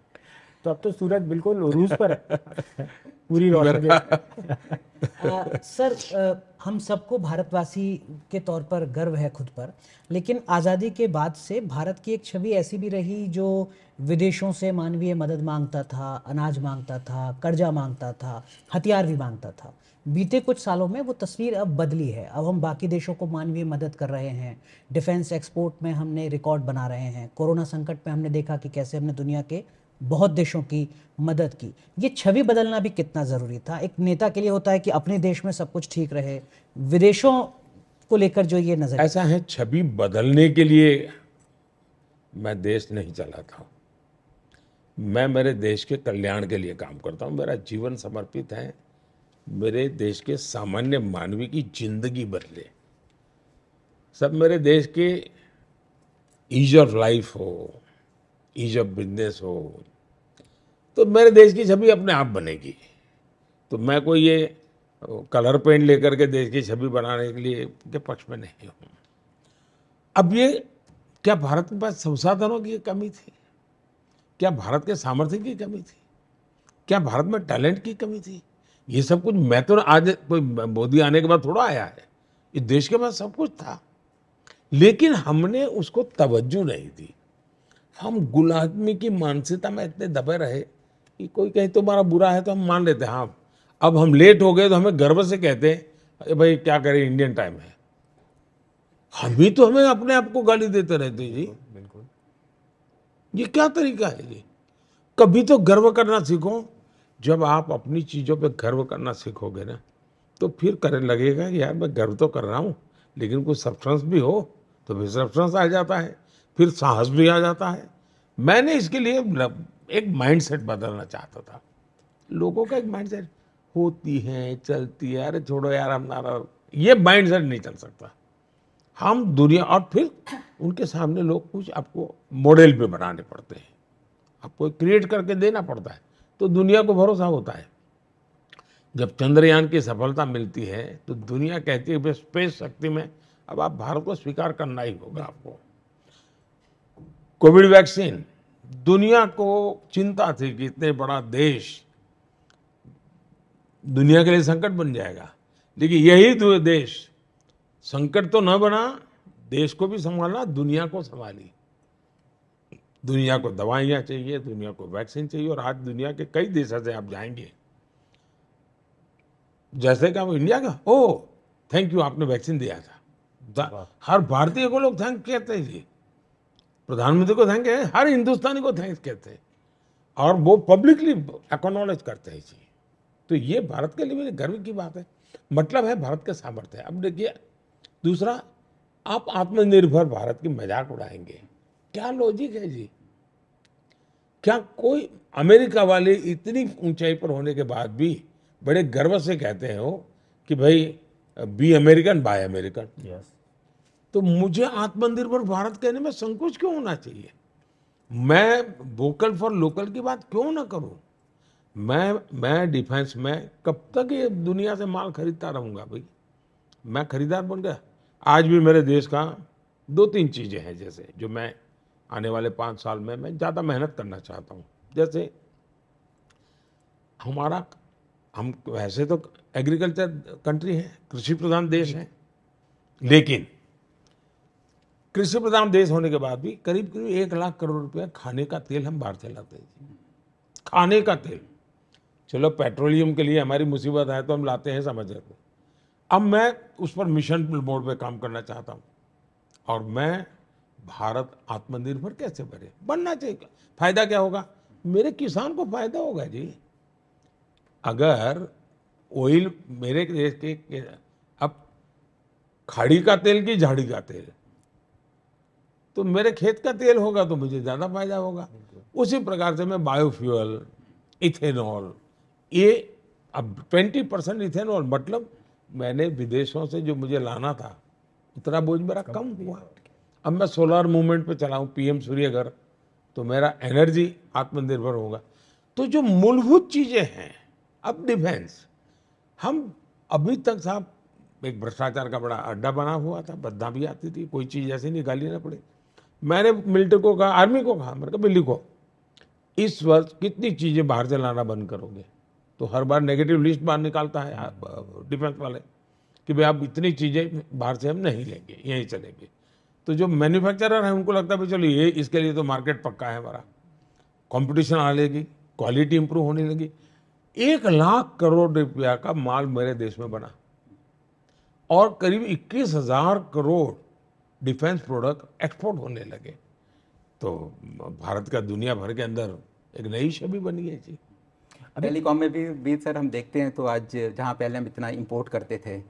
C: तो अब तो सूरज बिल्कुल उरूज पर है पूरी
A: सर आ, हम सबको भारतवासी के तौर पर गर्व है खुद पर लेकिन आज़ादी के बाद से भारत की एक छवि ऐसी भी रही जो विदेशों से मानवीय मदद मांगता था अनाज मांगता था कर्जा मांगता था हथियार भी मांगता था बीते कुछ सालों में वो तस्वीर अब बदली है अब हम बाकी देशों को मानवीय मदद कर रहे हैं डिफेंस एक्सपोर्ट में हमने रिकॉर्ड बना रहे हैं कोरोना संकट में हमने देखा कि कैसे हमने दुनिया के बहुत देशों की मदद की ये छवि बदलना भी कितना ज़रूरी था एक नेता के लिए होता है कि अपने देश में सब कुछ ठीक रहे विदेशों को लेकर जो ये नज़र ऐसा है
B: छवि बदलने के लिए मैं देश नहीं चला था मैं मेरे देश के कल्याण के लिए काम करता हूँ मेरा जीवन समर्पित है मेरे देश के सामान्य मानवी की जिंदगी बदले सब मेरे देश के ईज ऑफ लाइफ हो ईज ऑफ बिजनेस हो तो मेरे देश की छवि अपने आप बनेगी तो मैं कोई ये कलर पेंट लेकर के देश की छवि बनाने के लिए के पक्ष में नहीं हूँ अब ये क्या भारत के पास संसाधनों की कमी थी क्या भारत के सामर्थ्य की कमी थी क्या भारत में टैलेंट की कमी थी ये सब कुछ मैं तो आज कोई मोदी आने के बाद थोड़ा आया है इस देश के पास सब कुछ था लेकिन हमने उसको तवज्जो नहीं दी हम गुलामी की मानसिकता में इतने दबे रहे कि कोई कहीं तुम्हारा बुरा है तो हम मान लेते हैं हाँ अब हम लेट हो गए तो हमें गर्व से कहते हैं भाई क्या करें इंडियन टाइम है हम भी तो हमें अपने आप को गाली देते रहते जी बिल्कुल ये क्या तरीका है जी कभी तो गर्व करना सीखो जब आप अपनी चीज़ों पे गर्व करना सीखोगे ना तो फिर करने लगेगा यार मैं गर्व तो कर रहा हूँ लेकिन कुछ सब्सटेंस भी हो तो फिर सब्सटेंस आ जाता है फिर साहस भी आ जाता है मैंने इसके लिए एक माइंडसेट बदलना चाहता था लोगों का एक माइंडसेट होती है चलती है अरे छोड़ो यार हमारा ये माइंडसेट नहीं चल सकता हम दुनिया और फिर उनके सामने लोग कुछ आपको मॉडल पे बनाने पड़ते हैं आपको क्रिएट करके देना पड़ता है तो दुनिया को भरोसा होता है जब चंद्रयान की सफलता मिलती है तो दुनिया कहती है स्पेस शक्ति में अब आप भारत को स्वीकार करना ही होगा आपको कोविड वैक्सीन दुनिया को चिंता थी कि इतने बड़ा देश दुनिया के लिए संकट बन जाएगा लेकिन यही तो देश संकट तो न बना देश को भी संभालना दुनिया को संभाली दुनिया को दवाइयां चाहिए दुनिया को वैक्सीन चाहिए और आज दुनिया के कई देशों से आप जाएंगे जैसे कि हम इंडिया का ओ थैंक यू आपने वैक्सीन दिया था हर भारतीय को लोग थैंक कहते हैं जी प्रधानमंत्री को थैंक है हर हिंदुस्तानी को थैंक्स कहते हैं और वो पब्लिकली एक्नोलेज करते हैं इसी तो ये भारत के लिए मेरे गर्व की बात है मतलब है भारत का सामर्थ्य अब देखिए दूसरा आप आत्मनिर्भर भारत की मजाक उड़ाएंगे क्या लॉजिक है जी क्या कोई अमेरिका वाले इतनी ऊंचाई पर होने के बाद भी बड़े गर्व से कहते हैं वो कि भाई बी अमेरिकन बाय अमेरिकन तो मुझे आत्मनिर्भर भारत कहने में संकोच क्यों होना चाहिए मैं वोकल फॉर लोकल की बात क्यों ना करूं मैं मैं डिफेंस में कब तक ये दुनिया से माल खरीदता रहूंगा भाई मैं खरीदार बन गया आज भी मेरे देश का दो तीन चीज़ें हैं जैसे जो मैं आने वाले पाँच साल में मैं ज़्यादा मेहनत करना चाहता हूँ जैसे हमारा हम वैसे तो एग्रीकल्चर कंट्री है कृषि प्रधान देश है लेकिन कृषि प्रधान देश होने के बाद भी करीब करीब एक लाख करोड़ रुपया खाने का तेल हम बाहर से लाते हैं खाने का तेल चलो पेट्रोलियम के लिए हमारी मुसीबत है तो हम लाते हैं समझ रहे अब मैं उस पर मिशन मोड पे काम करना चाहता हूँ और मैं भारत आत्मनिर्भर कैसे बने बनना चाहिए फायदा क्या होगा मेरे किसान को फायदा होगा जी अगर ऑयल मेरे देश के अब खाड़ी का तेल की झाड़ी का तेल तो मेरे खेत का तेल होगा तो मुझे ज़्यादा फायदा होगा उसी प्रकार से मैं बायोफ्यूअल इथेनॉल ये अब 20 परसेंट इथेनॉल मतलब मैंने विदेशों से जो मुझे लाना था उतना बोझ मेरा कम हुआ अब मैं सोलर मूवमेंट पे चलाऊँ पीएम घर तो मेरा एनर्जी आत्मनिर्भर होगा तो जो मूलभूत चीज़ें हैं अब डिफेंस हम अभी तक साहब एक भ्रष्टाचार का बड़ा अड्डा बना हुआ था भी आती थी कोई चीज़ ऐसी निकाली ना पड़े मैंने मिलिट्री को कहा आर्मी को कहा मैंने कहा बिल्ली को इस वर्ष कितनी चीज़ें बाहर से लाना बंद करोगे तो हर बार नेगेटिव लिस्ट बाहर निकालता है डिफेंस हाँ, वाले कि भाई आप इतनी चीज़ें बाहर से हम नहीं लेंगे यहीं चलेंगे तो जो मैन्युफैक्चरर है उनको लगता है भाई चलो ये इसके लिए तो मार्केट पक्का है हमारा कंपटीशन आ लेगी क्वालिटी इंप्रूव होने लगी एक लाख करोड़ रुपया का माल मेरे देश में बना और करीब इक्कीस हजार करोड़ डिफेंस प्रोडक्ट एक्सपोर्ट होने लगे
D: तो भारत का दुनिया भर के अंदर एक नई छवि बनी है जी टेलीकॉम में भी भी सर हम देखते हैं तो आज जहाँ पहले हम इतना इम्पोर्ट करते थे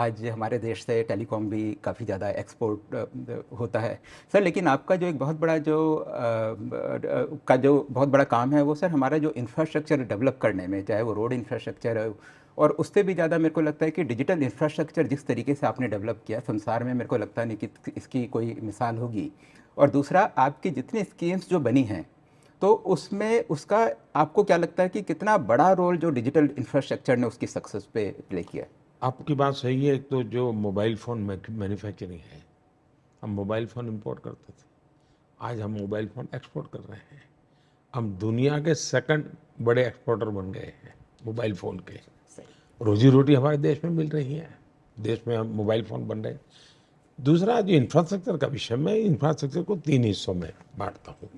D: आज हमारे देश से टेलीकॉम भी काफ़ी ज़्यादा एक्सपोर्ट होता है सर लेकिन आपका जो एक बहुत बड़ा जो आ, का जो बहुत बड़ा काम है वो सर हमारा जो इंफ्रास्ट्रक्चर डेवलप करने में चाहे वो रोड इंफ्रास्ट्रक्चर और उससे भी ज़्यादा मेरे को लगता है कि डिजिटल इंफ्रास्ट्रक्चर जिस तरीके से आपने डेवलप किया संसार में मेरे को लगता नहीं कि इसकी कोई मिसाल होगी और दूसरा आपकी जितनी स्कीम्स जो बनी हैं तो उसमें उसका आपको क्या लगता है कि कितना बड़ा रोल जो डिजिटल इंफ्रास्ट्रक्चर ने उसकी सक्सेस पे प्ले किया है आपकी बात
B: सही है एक तो जो मोबाइल फ़ोन मैन्युफैक्चरिंग है हम मोबाइल फ़ोन इंपोर्ट करते थे आज हम मोबाइल फ़ोन एक्सपोर्ट कर रहे हैं हम दुनिया के सेकंड बड़े एक्सपोर्टर बन गए हैं मोबाइल फ़ोन के रोजी रोटी हमारे देश में मिल रही है देश में हम मोबाइल फ़ोन बन रहे हैं दूसरा जो इंफ्रास्ट्रक्चर का विषय मैं इंफ्रास्ट्रक्चर को तीन हिस्सों में बांटता हूँ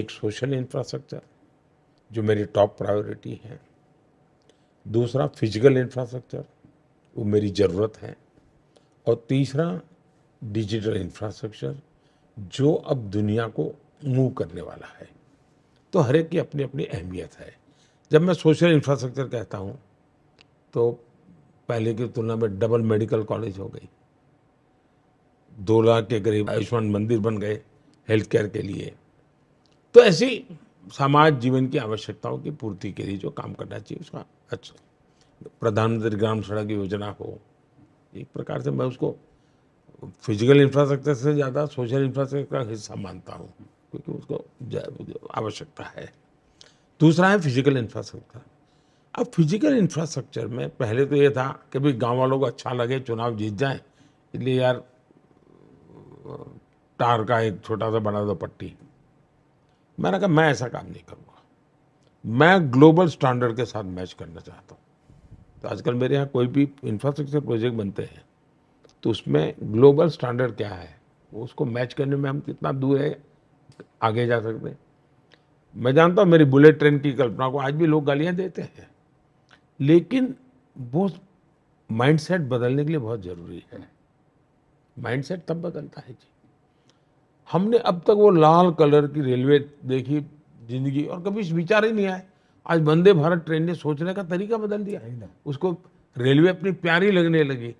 B: एक सोशल इंफ्रास्ट्रक्चर जो मेरी टॉप प्रायोरिटी है दूसरा फिजिकल इंफ्रास्ट्रक्चर वो मेरी ज़रूरत है और तीसरा डिजिटल इंफ्रास्ट्रक्चर जो अब दुनिया को मूव करने वाला है तो हर एक की अपनी अपनी अहमियत है जब मैं सोशल इंफ्रास्ट्रक्चर कहता हूँ तो पहले की तुलना में डबल मेडिकल कॉलेज हो गई दो लाख के करीब आयुष्मान मंदिर बन गए हेल्थ केयर के लिए तो ऐसी समाज जीवन की आवश्यकताओं की पूर्ति के लिए जो काम करना चाहिए उसका अच्छा प्रधानमंत्री ग्राम सड़क योजना हो एक प्रकार से मैं उसको फिजिकल इंफ्रास्ट्रक्चर से ज़्यादा सोशल इंफ्रास्ट्रक्चर का हिस्सा मानता हूँ क्योंकि उसको आवश्यकता है दूसरा है फिजिकल इंफ्रास्ट्रक्चर अब फिजिकल इंफ्रास्ट्रक्चर में पहले तो ये था कि भाई गाँव वालों को अच्छा लगे चुनाव जीत जाए इसलिए यार टार का एक छोटा सा बना दो पट्टी मैंने कहा मैं ऐसा काम नहीं करूँगा मैं ग्लोबल स्टैंडर्ड के साथ मैच करना चाहता हूँ तो आजकल मेरे यहाँ कोई भी इंफ्रास्ट्रक्चर प्रोजेक्ट बनते हैं तो उसमें ग्लोबल स्टैंडर्ड क्या है उसको मैच करने में हम कितना दूर है आगे जा सकते हैं मैं जानता हूँ मेरी बुलेट ट्रेन की कल्पना को आज भी लोग गालियाँ देते हैं लेकिन वो माइंडसेट बदलने के लिए बहुत ज़रूरी है माइंडसेट तब बदलता है जी हमने अब तक वो लाल कलर की रेलवे देखी जिंदगी और कभी विचार ही नहीं आए आज वंदे भारत ट्रेन ने सोचने का तरीका बदल दिया उसको रेलवे अपनी प्यारी लगने लगी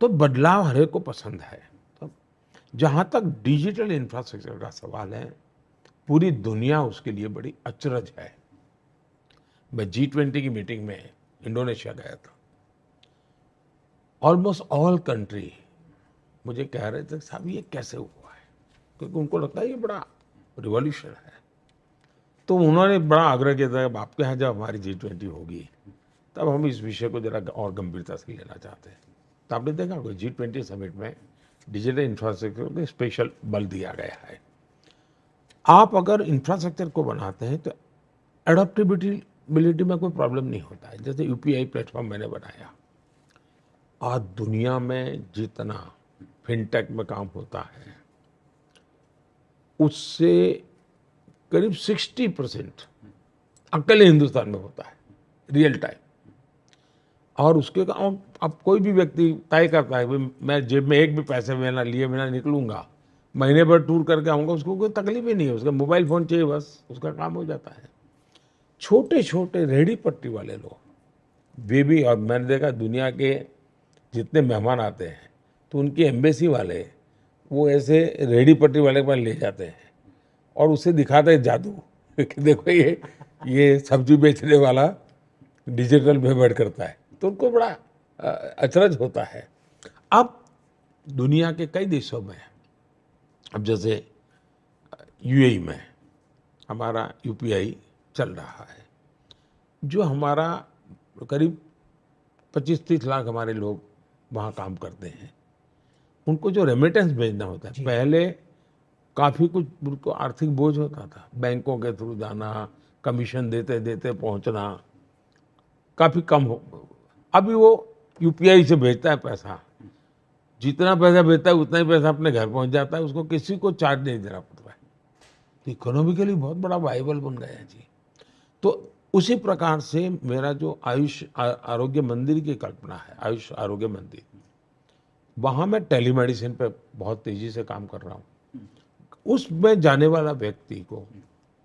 B: तो बदलाव हरे को पसंद है तो जहाँ तक डिजिटल इंफ्रास्ट्रक्चर का सवाल है पूरी दुनिया उसके लिए बड़ी अचरज है मैं जी ट्वेंटी की मीटिंग में इंडोनेशिया गया था ऑलमोस्ट ऑल कंट्री मुझे कह रहे थे साहब ये कैसे हुआ है क्योंकि उनको लगता है ये बड़ा रिवॉल्यूशन है तो उन्होंने बड़ा आग्रह किया था आपके यहाँ जब हमारी जी ट्वेंटी होगी तब हम इस विषय को ज़रा और गंभीरता से लेना चाहते हैं तो आपने देखा जी ट्वेंटी समिट में डिजिटल इंफ्रास्ट्रक्चर को स्पेशल बल दिया गया है आप अगर इंफ्रास्ट्रक्चर को बनाते हैं तो एडप्टिबिलिटी बिलिटी में कोई प्रॉब्लम नहीं होता है जैसे यूपीआई प्लेटफॉर्म मैंने बनाया आज दुनिया में जितना फिनटेक में काम होता है उससे करीब 60 परसेंट अकेले हिंदुस्तान में होता है रियल टाइम और उसके काम अब कोई भी व्यक्ति तय करता है मैं जेब में एक भी पैसे बिना लिए बिना निकलूंगा महीने भर टूर करके आऊँगा उसको कोई तकलीफ ही नहीं है उसका मोबाइल फ़ोन चाहिए बस उसका काम हो जाता है छोटे छोटे रेहड़ी पट्टी वाले लोग वे भी और मैंने देखा दुनिया के जितने मेहमान आते हैं तो उनकी एम्बेसी वाले वो ऐसे रेहड़ी पट्टी वाले के पास ले जाते हैं और उसे दिखाते हैं जादू कि देखो ये ये सब्जी बेचने वाला डिजिटल पेमेंट करता है तो उनको बड़ा अचरज होता है अब दुनिया के कई देशों में अब जैसे यूएई में हमारा यूपीआई चल रहा है जो हमारा करीब पच्चीस तीस लाख हमारे लोग वहाँ काम करते हैं उनको जो रेमिटेंस भेजना होता है पहले काफ़ी कुछ उनको आर्थिक बोझ होता था बैंकों के थ्रू जाना कमीशन देते देते पहुँचना काफ़ी कम हो अभी वो यूपीआई से भेजता है पैसा जितना पैसा भेजता है उतना ही पैसा अपने घर पहुंच जाता है उसको किसी को चार्ज नहीं देना पड़ता है तो इकोनॉमिकली बहुत बड़ा वाइबल बन गया जी तो उसी प्रकार से मेरा जो आयुष आरोग्य मंदिर की कल्पना है आयुष आरोग्य मंदिर वहाँ मैं टेलीमेडिसिन पे बहुत तेज़ी से काम कर रहा हूँ उसमें जाने वाला व्यक्ति को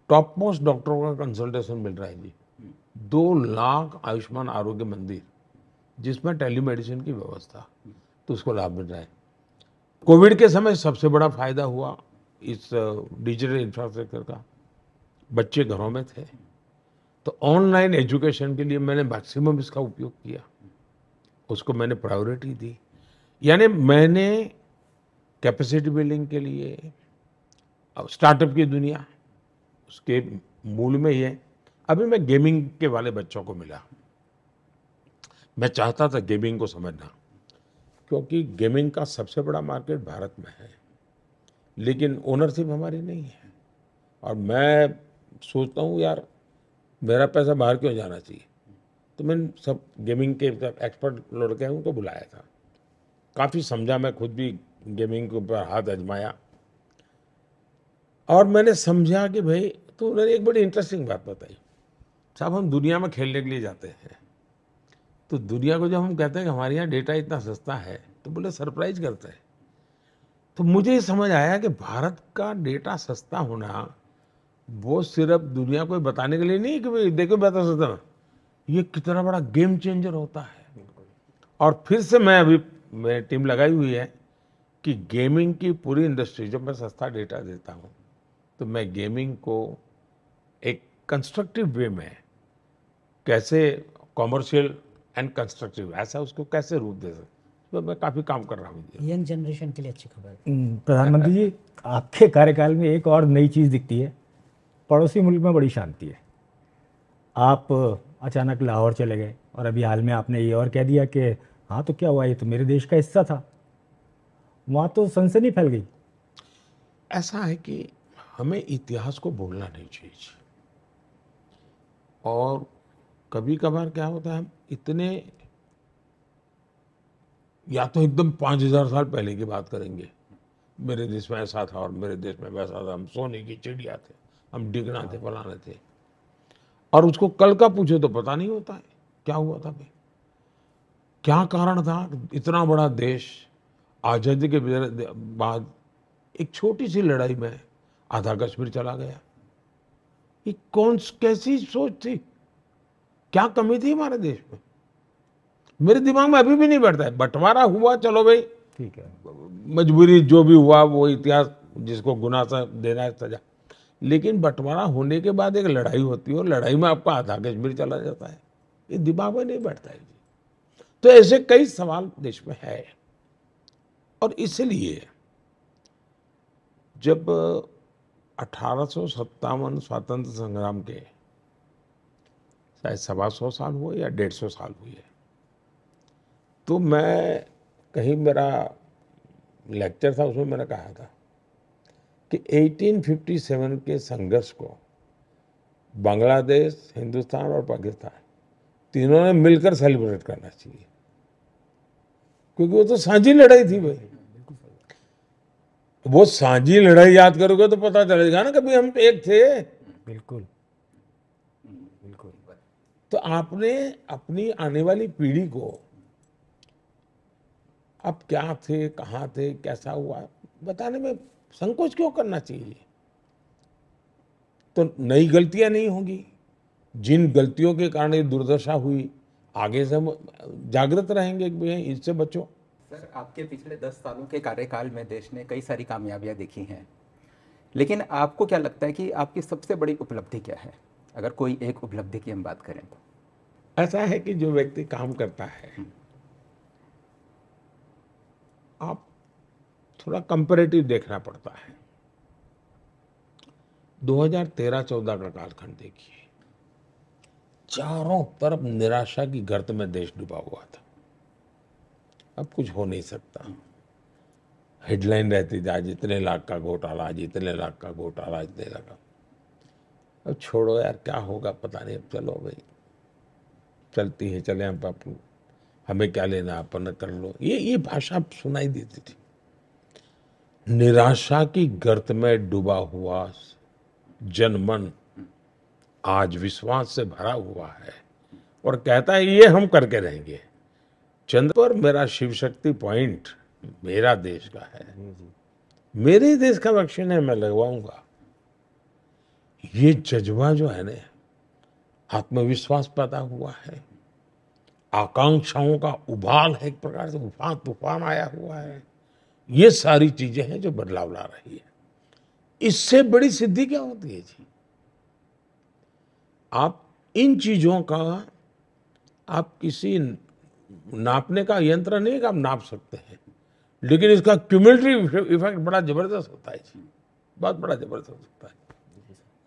B: टॉप मोस्ट डॉक्टरों का कंसल्टेशन मिल रहा है जी दो लाख आयुष्मान आरोग्य मंदिर जिसमें टेलीमेडिसिन की व्यवस्था तो उसको लाभ मिल रहा है कोविड के समय सबसे बड़ा फायदा हुआ इस डिजिटल uh, इंफ्रास्ट्रक्चर का बच्चे घरों में थे तो ऑनलाइन एजुकेशन के लिए मैंने मैक्सिमम इसका उपयोग किया उसको मैंने प्रायोरिटी दी यानी मैंने कैपेसिटी बिल्डिंग के लिए अब स्टार्टअप की दुनिया उसके मूल में ही है अभी मैं गेमिंग के वाले बच्चों को मिला मैं चाहता था गेमिंग को समझना क्योंकि गेमिंग का सबसे बड़ा मार्केट भारत में है लेकिन ओनरशिप हमारी नहीं है और मैं सोचता हूँ यार मेरा पैसा बाहर क्यों जाना चाहिए तो मैंने सब गेमिंग के एक्सपर्ट लड़के हैं उनको बुलाया था काफ़ी समझा मैं खुद भी गेमिंग के ऊपर हाथ अजमाया और मैंने समझा कि भाई तो उन्होंने एक बड़ी इंटरेस्टिंग बात बताई साहब हम दुनिया में खेलने के लिए जाते हैं तो दुनिया को जब हम कहते हैं कि हमारे यहाँ डेटा इतना सस्ता है तो बोले सरप्राइज करते हैं तो मुझे समझ आया कि भारत का डेटा सस्ता होना वो सिर्फ दुनिया को बताने के लिए नहीं कि भाई देखो बता सकता मैं ये कितना बड़ा गेम चेंजर होता है और फिर से मैं अभी मेरी टीम लगाई हुई है कि गेमिंग की पूरी इंडस्ट्री जब मैं सस्ता डेटा देता हूँ तो मैं गेमिंग को एक कंस्ट्रक्टिव वे में कैसे कॉमर्शियल एंड कंस्ट्रक्टिव ऐसा उसको कैसे रूप दे सकते तो मैं काफ़ी काम कर रहा हूँ
A: यंग जनरेशन के लिए अच्छी खबर हम्म,
C: प्रधानमंत्री जी आपके कार्यकाल में एक और नई चीज़ दिखती है पड़ोसी मुल्क में बड़ी शांति है आप अचानक लाहौर चले गए और अभी हाल में आपने ये और कह दिया कि हाँ तो क्या हुआ ये तो मेरे देश का हिस्सा था वहाँ तो सनसनी फैल गई
B: ऐसा है कि हमें इतिहास को बोलना नहीं चाहिए और कभी कभार क्या होता है हम इतने या तो एकदम पाँच हजार साल पहले की बात करेंगे मेरे देश में ऐसा था और मेरे देश में वैसा था हम सोने की चिड़िया थे हम डिगना थे फलाना थे और उसको कल का पूछे तो पता नहीं होता है क्या हुआ था भाई क्या कारण था इतना बड़ा देश आज़ादी के बाद एक छोटी सी लड़ाई में आधा कश्मीर चला गया ये कौन कैसी सोच थी क्या कमी थी हमारे देश में मेरे दिमाग में अभी भी नहीं बैठता है बंटवारा हुआ चलो भाई ठीक है मजबूरी जो भी हुआ वो इतिहास जिसको गुनासा देना है सजा लेकिन बंटवारा होने के बाद एक लड़ाई होती है और लड़ाई में आपका आधा कश्मीर चला जाता है ये दिमाग में नहीं बैठता है जी तो ऐसे कई सवाल देश में है और इसलिए जब अठारह स्वतंत्र संग्राम के शायद सवा सौ साल हुए या डेढ़ सौ साल हुए तो मैं कहीं मेरा लेक्चर था उसमें मैंने कहा था कि 1857 के संघर्ष को बांग्लादेश हिंदुस्तान और पाकिस्तान तीनों ने मिलकर सेलिब्रेट करना चाहिए क्योंकि वो तो साझी लड़ाई थी भाई वो साझी लड़ाई याद करोगे तो पता चलेगा ना कभी हम एक थे बिल्कुल बिल्कुल तो आपने अपनी आने वाली पीढ़ी को आप क्या थे कहाँ थे कैसा हुआ बताने में संकोच क्यों करना चाहिए तो नई गलतियां नहीं होंगी जिन गलतियों के कारण ये दुर्दशा हुई आगे से हम जागृत रहेंगे इससे बचो
D: सर आपके पिछले दस सालों के कार्यकाल में देश ने कई सारी कामयाबियां देखी हैं लेकिन आपको क्या लगता है कि आपकी सबसे बड़ी उपलब्धि क्या है अगर कोई एक उपलब्धि की हम बात करें तो ऐसा है कि जो व्यक्ति काम करता है हम्म।
B: आप थोड़ा कंपेरेटिव देखना पड़ता है 2013-14 का कालखंड देखिए चारों तरफ निराशा की गर्त में देश डूबा हुआ था अब कुछ हो नहीं सकता हेडलाइन रहती थी आज इतने लाख का घोटाला आज इतने लाख का घोटाला इतने लाख का अब छोड़ो यार क्या होगा पता नहीं अब चलो भाई चलती है चले हम अपन हमें क्या लेना अपन कर लो ये ये भाषा सुनाई देती थी निराशा की गर्त में डूबा हुआ जनमन आज विश्वास से भरा हुआ है और कहता है ये हम करके रहेंगे चंद्र पर मेरा शिव शक्ति पॉइंट मेरा देश का है मेरे देश का वैक्सीन है मैं लगवाऊंगा ये जज्बा जो है ना आत्मविश्वास पैदा हुआ है आकांक्षाओं का उबाल है एक प्रकार से उफान तूफान आया हुआ है ये सारी चीजें हैं जो बदलाव ला रही है इससे बड़ी सिद्धि क्या होती है जी आप इन चीजों का आप किसी नापने का यंत्र नहीं आप नाप सकते हैं लेकिन इसका क्यूमुलेटिव इफेक्ट बड़ा जबरदस्त होता है जी बहुत बड़ा जबरदस्त होता है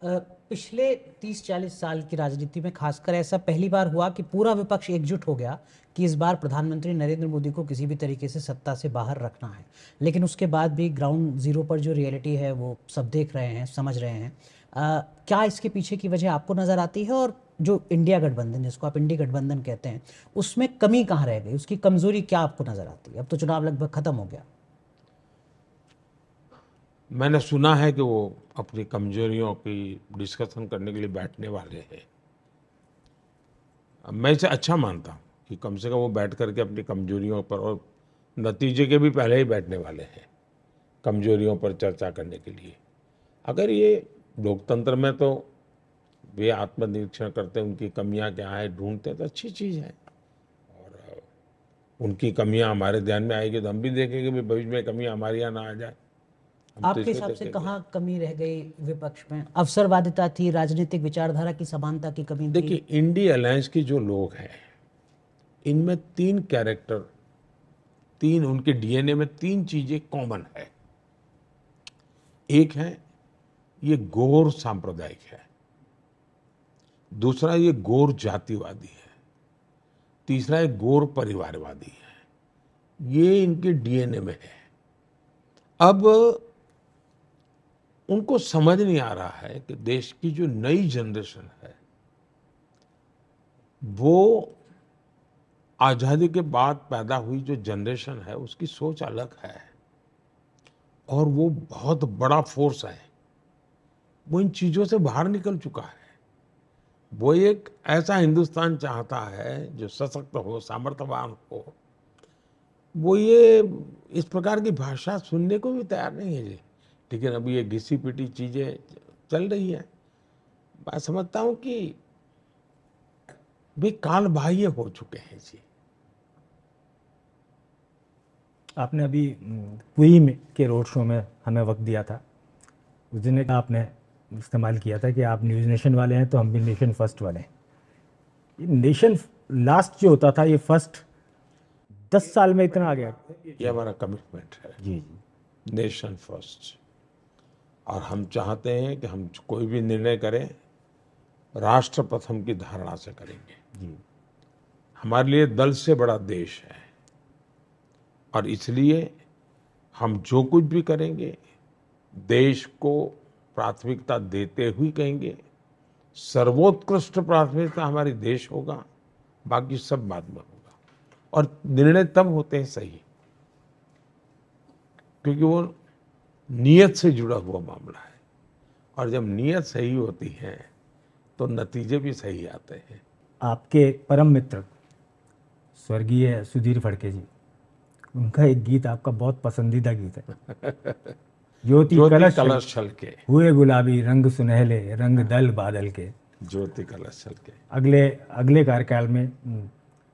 A: पिछले 30-40 साल की राजनीति में खासकर ऐसा पहली बार हुआ कि पूरा विपक्ष एकजुट हो गया कि इस बार प्रधानमंत्री नरेंद्र मोदी को किसी भी तरीके से सत्ता से बाहर रखना है लेकिन उसके बाद भी ग्राउंड ज़ीरो पर जो रियलिटी है वो सब देख रहे हैं समझ रहे हैं आ, क्या इसके पीछे की वजह आपको नज़र आती है और जो इंडिया गठबंधन जिसको आप इंडिया गठबंधन कहते हैं उसमें कमी कहाँ रह गई उसकी कमज़ोरी क्या आपको नज़र आती है अब तो चुनाव लगभग ख़त्म हो गया
B: मैंने सुना है कि वो अपनी कमजोरियों की डिस्कशन करने के लिए बैठने वाले हैं मैं इसे अच्छा मानता हूँ कि कम से कम वो बैठ करके अपनी कमजोरियों पर और नतीजे के भी पहले ही बैठने वाले हैं कमजोरियों पर चर्चा करने के लिए अगर ये लोकतंत्र में तो वे आत्मनिरीक्षण करते हैं उनकी कमियां क्या है ढूंढते हैं तो अच्छी चीज़ है और उनकी कमियां हमारे ध्यान में आएगी तो हम भी देखेंगे भी भविष्य में कमियां हमारे यहाँ ना आ जाए तो आपके हिसाब से
A: कहाँ कमी रह गई विपक्ष में अवसरवादिता थी राजनीतिक विचारधारा की समानता की कमी देखिए
B: इंडिया अलायंस की जो लोग हैं इनमें तीन कैरेक्टर तीन उनके डीएनए में तीन चीजें कॉमन है एक है ये गोर सांप्रदायिक है दूसरा ये गोर जातिवादी है तीसरा ये गोर परिवारवादी है ये इनके डीएनए में है अब उनको समझ नहीं आ रहा है कि देश की जो नई जनरेशन है वो आज़ादी के बाद पैदा हुई जो जनरेशन है उसकी सोच अलग है और वो बहुत बड़ा फोर्स है वो इन चीज़ों से बाहर निकल चुका है वो एक ऐसा हिंदुस्तान चाहता है जो सशक्त हो सामर्थ्यवान हो वो ये इस प्रकार की भाषा सुनने को भी तैयार नहीं है जी लेकिन अभी ये घिसी पिटी चीज़ें चल रही हैं मैं समझता हूँ कि भी काल बाह्य हो चुके हैं जी आपने अभी
C: कुई में के रोड शो में हमें वक्त दिया था उस दिन आपने इस्तेमाल किया था कि आप न्यूज़ नेशन वाले हैं तो हम भी नेशन फर्स्ट वाले हैं ये नेशन लास्ट जो होता था ये फर्स्ट दस साल में इतना आ गया
B: ये हमारा कमिटमेंट है जी जी नेशन फर्स्ट और हम चाहते हैं कि हम कोई भी निर्णय करें राष्ट्र प्रथम की धारणा से करेंगे हमारे लिए दल से बड़ा देश है और इसलिए हम जो कुछ भी करेंगे देश को प्राथमिकता देते हुए कहेंगे सर्वोत्कृष्ट प्राथमिकता हमारे देश होगा बाकी सब बाद में होगा और निर्णय तब होते हैं सही क्योंकि वो नीयत से जुड़ा हुआ मामला है और जब नीयत सही होती है तो नतीजे भी सही आते हैं
C: आपके परम मित्र स्वर्गीय सुधीर फड़के जी उनका एक गीत आपका बहुत पसंदीदा गीत है ज्योति कलश कलश के हुए गुलाबी रंग सुनहले रंग दल बादल के
B: ज्योति कलश छल के
C: अगले अगले कार्यकाल में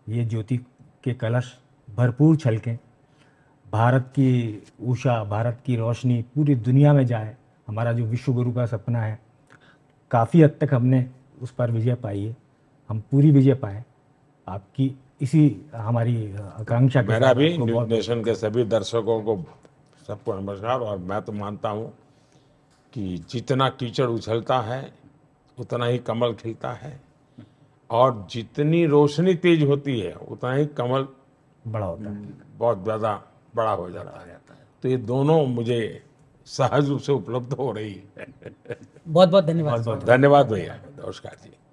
C: ये ज्योति के कलश भरपूर छलकें भारत की ऊषा भारत की रोशनी पूरी दुनिया में जाए हमारा जो विश्वगुरु का सपना है काफ़ी हद तक हमने उस पर विजय पाई है हम पूरी विजय पाए आपकी इसी हमारी आकांक्षा मेरा भी न्यूज
B: नेशन के सभी दर्शकों को सबको नमस्कार और मैं तो मानता हूँ कि जितना कीचड़ उछलता है उतना ही कमल खिलता है और जितनी रोशनी तेज होती है उतना ही कमल बड़ा होता है बहुत ज़्यादा बड़ा हो जाता है तो ये दोनों मुझे सहज रूप से उपलब्ध हो रही है
A: बहुत बहुत धन्यवाद
C: धन्यवाद भैया
B: नमस्कार जी